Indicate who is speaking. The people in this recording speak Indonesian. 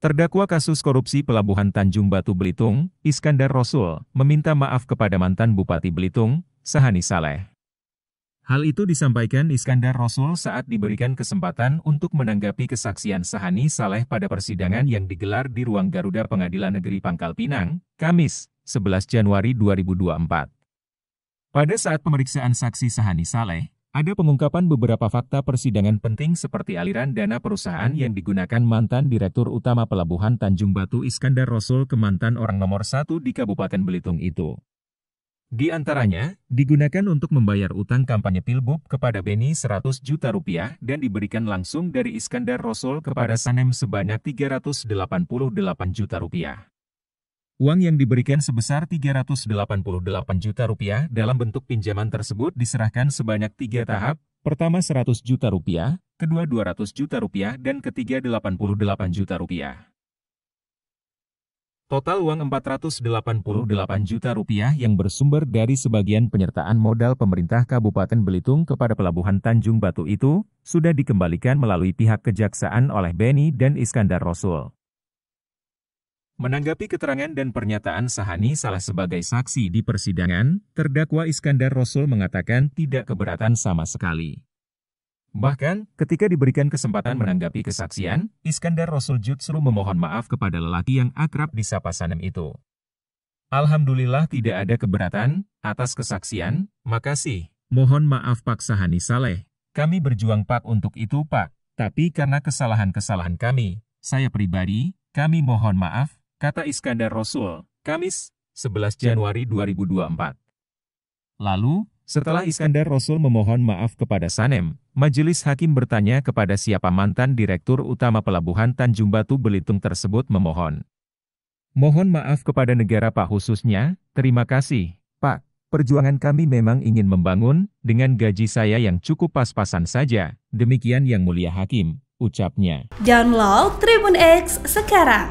Speaker 1: Terdakwa kasus korupsi Pelabuhan Tanjung Batu Belitung, Iskandar Rosul, meminta maaf kepada mantan Bupati Belitung, Sahani Saleh. Hal itu disampaikan Iskandar Rosul saat diberikan kesempatan untuk menanggapi kesaksian Sahani Saleh pada persidangan yang digelar di Ruang Garuda Pengadilan Negeri Pangkal Pinang, Kamis, 11 Januari 2024. Pada saat pemeriksaan saksi Sahani Saleh, ada pengungkapan beberapa fakta persidangan penting seperti aliran dana perusahaan yang digunakan mantan Direktur Utama Pelabuhan Tanjung Batu Iskandar Rasul ke mantan orang nomor satu di Kabupaten Belitung itu. Di antaranya, digunakan untuk membayar utang kampanye Pilbub kepada Beni 100 juta rupiah dan diberikan langsung dari Iskandar Rasul kepada Sanem sebanyak 388 juta rupiah. Uang yang diberikan sebesar 388 juta rupiah dalam bentuk pinjaman tersebut diserahkan sebanyak tiga tahap, pertama 100 juta rupiah, kedua 200 juta rupiah, dan ketiga 88 juta rupiah. Total uang 488 juta rupiah yang bersumber dari sebagian penyertaan modal pemerintah Kabupaten Belitung kepada Pelabuhan Tanjung Batu itu, sudah dikembalikan melalui pihak kejaksaan oleh Beni dan Iskandar Rosul. Menanggapi keterangan dan pernyataan Sahani salah sebagai saksi di persidangan, terdakwa Iskandar Rasul mengatakan tidak keberatan sama sekali. Bahkan, ketika diberikan kesempatan menanggapi kesaksian, Iskandar Rasul justru memohon maaf kepada lelaki yang akrab di Sapa Sanem itu. Alhamdulillah tidak ada keberatan atas kesaksian, makasih. Mohon maaf Pak Sahani Saleh. Kami berjuang Pak untuk itu Pak, tapi karena kesalahan-kesalahan kami, saya pribadi, kami mohon maaf, kata Iskandar Rasul, Kamis, 11 iya. Januari 2024. Lalu, setelah Iskandar Rasul memohon maaf kepada Sanem, Majelis Hakim bertanya kepada siapa mantan Direktur Utama Pelabuhan Tanjung Batu Belitung tersebut memohon. Mohon maaf kepada negara Pak khususnya, terima kasih, Pak. Perjuangan kami memang ingin membangun, dengan gaji saya yang cukup pas-pasan saja, demikian Yang Mulia Hakim, ucapnya. Download Tribun X sekarang